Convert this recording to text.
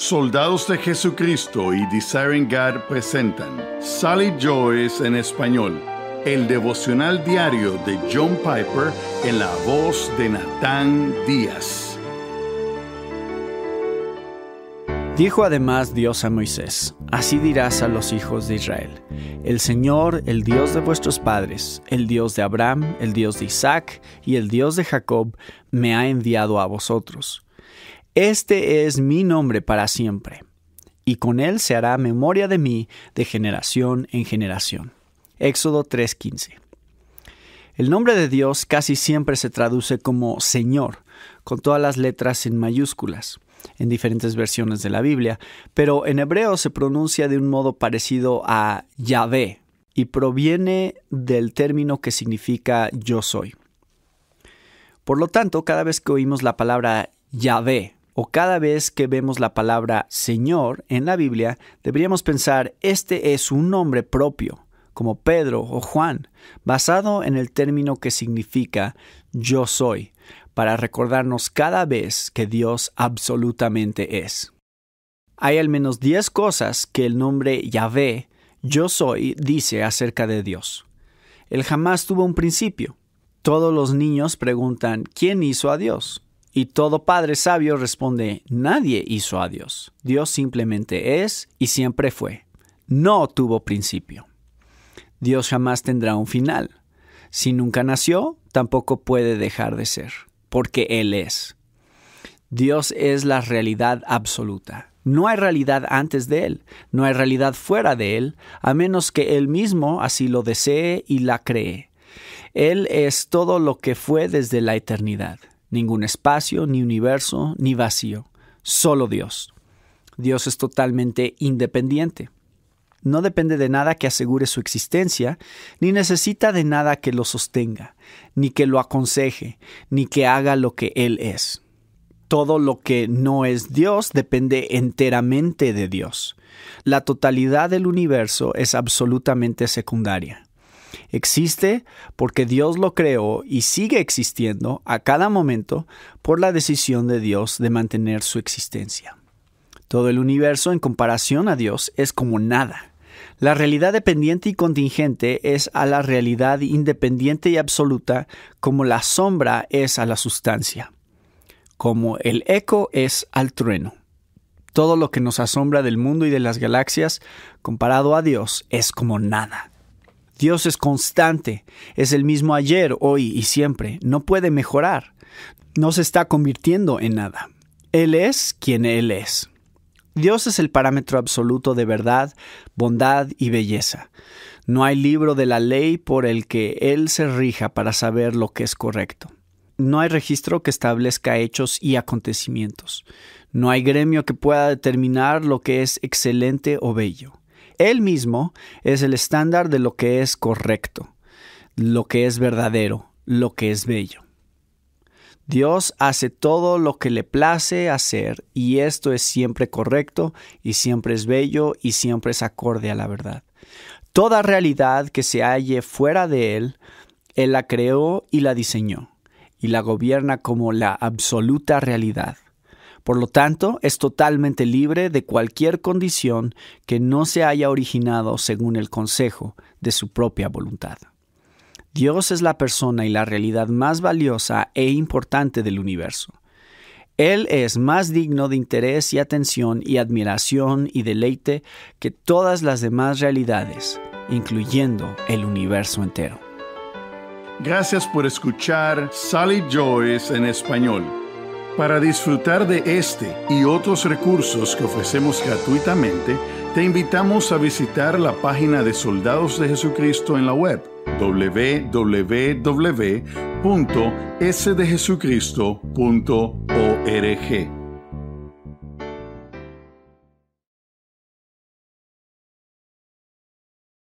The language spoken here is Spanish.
Soldados de Jesucristo y Desiring God presentan Sally Joyce en español, el devocional diario de John Piper en la voz de Natán Díaz. Dijo además Dios a Moisés, así dirás a los hijos de Israel, el Señor, el Dios de vuestros padres, el Dios de Abraham, el Dios de Isaac y el Dios de Jacob, me ha enviado a vosotros. Este es mi nombre para siempre, y con él se hará memoria de mí de generación en generación. Éxodo 3:15. El nombre de Dios casi siempre se traduce como Señor, con todas las letras en mayúsculas, en diferentes versiones de la Biblia, pero en hebreo se pronuncia de un modo parecido a Yahvé y proviene del término que significa yo soy. Por lo tanto, cada vez que oímos la palabra Yahvé o cada vez que vemos la palabra Señor en la Biblia, deberíamos pensar este es un nombre propio, como Pedro o Juan, basado en el término que significa yo soy, para recordarnos cada vez que Dios absolutamente es. Hay al menos diez cosas que el nombre Yahvé, yo soy, dice acerca de Dios. Él jamás tuvo un principio. Todos los niños preguntan, ¿quién hizo a Dios? Y todo padre sabio responde, nadie hizo a Dios. Dios simplemente es y siempre fue. No tuvo principio. Dios jamás tendrá un final. Si nunca nació, tampoco puede dejar de ser, porque Él es. Dios es la realidad absoluta. No hay realidad antes de Él, no hay realidad fuera de Él, a menos que Él mismo así lo desee y la cree. Él es todo lo que fue desde la eternidad ningún espacio, ni universo, ni vacío, solo Dios. Dios es totalmente independiente. No depende de nada que asegure su existencia, ni necesita de nada que lo sostenga, ni que lo aconseje, ni que haga lo que Él es. Todo lo que no es Dios depende enteramente de Dios. La totalidad del universo es absolutamente secundaria. Existe porque Dios lo creó y sigue existiendo a cada momento por la decisión de Dios de mantener su existencia. Todo el universo en comparación a Dios es como nada. La realidad dependiente y contingente es a la realidad independiente y absoluta como la sombra es a la sustancia, como el eco es al trueno. Todo lo que nos asombra del mundo y de las galaxias, comparado a Dios, es como nada. Dios es constante, es el mismo ayer, hoy y siempre, no puede mejorar, no se está convirtiendo en nada. Él es quien Él es. Dios es el parámetro absoluto de verdad, bondad y belleza. No hay libro de la ley por el que Él se rija para saber lo que es correcto. No hay registro que establezca hechos y acontecimientos. No hay gremio que pueda determinar lo que es excelente o bello él mismo es el estándar de lo que es correcto, lo que es verdadero, lo que es bello. Dios hace todo lo que le place hacer y esto es siempre correcto y siempre es bello y siempre es acorde a la verdad. Toda realidad que se halle fuera de Él, Él la creó y la diseñó y la gobierna como la absoluta realidad. Por lo tanto, es totalmente libre de cualquier condición que no se haya originado según el consejo de su propia voluntad. Dios es la persona y la realidad más valiosa e importante del universo. Él es más digno de interés y atención y admiración y deleite que todas las demás realidades, incluyendo el universo entero. Gracias por escuchar Sally Joyce en español. Para disfrutar de este y otros recursos que ofrecemos gratuitamente, te invitamos a visitar la página de Soldados de Jesucristo en la web www.sdejesucristo.org.